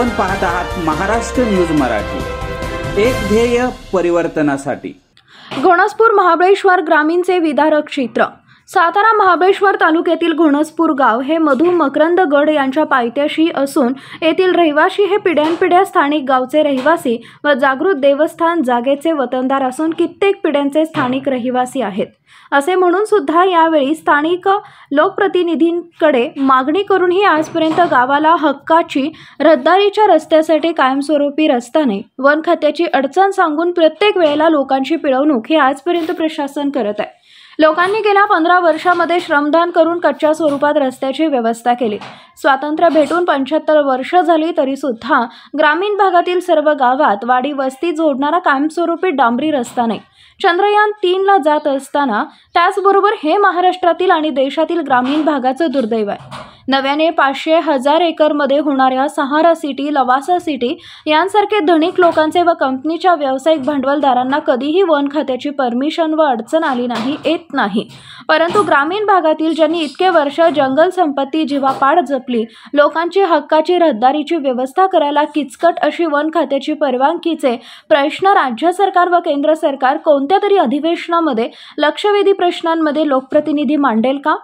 आपण पाहत आहात महाराष्ट्र न्यूज मराठी एक ध्येय परिवर्तनासाठी घोणासपूर महाबळेश्वर ग्रामीणचे विदारक क्षेत्र सातारा महाबळेश्वर तालुक्यातील घोणसपूर गाव हे मधु मकरंद गड यांच्या पायथ्याशी असून येथील रहिवाशी हे पिढ्यानपिढ्या स्थानिक गावचे रहिवासी व जागृत देवस्थान जागेचे वतनदार असून कित्येक पिढ्यांचे स्थानिक रहिवासी आहेत असे म्हणून सुद्धा यावेळी स्थानिक लोकप्रतिनिधींकडे मागणी करूनही आजपर्यंत गावाला हक्काची रद्दारीच्या रस्त्यासाठी कायमस्वरूपी रस्ता वन खात्याची अडचण सांगून प्रत्येक वेळेला लोकांची पिळवणूक हे आजपर्यंत प्रशासन करत आहे लोकांनी गेल्या पंधरा वर्षामध्ये श्रमदान करून कच्च्या स्वरूपात रस्त्याची व्यवस्था केली स्वातंत्र्य भेटून पंच्याहत्तर वर्ष झाली तरी सुद्धा ग्रामीण भागातील सर्व गावात वाडी वस्ती जोडणारा कायमस्वरूपी डांबरी रस्ता नाही चंद्रयान तीनला जात असताना त्याचबरोबर हे महाराष्ट्रातील आणि देशातील ग्रामीण भागाचं दुर्दैव आहे नव्याने पाचशे हजार एकरमध्ये होणाऱ्या सहारा सिटी लवासा सिटी यांसारखे धनिक लोकांचे व कंपनीच्या व्यावसायिक भांडवलदारांना कधीही वन खात्याची परमिशन व अडचण आली नाही येत नाही परंतु ग्रामीण भागातील ज्यांनी इतके वर्ष जंगल संपत्ती जीवापाड जपली लोकांची हक्काची रहदारीची व्यवस्था करायला किचकट अशी वन खात्याची परवानगीचे प्रश्न राज्य सरकार व केंद्र सरकार कोणत्या तरी अधिवेशनामध्ये लक्षवेधी प्रश्नांमध्ये लोकप्रतिनिधी मांडेल का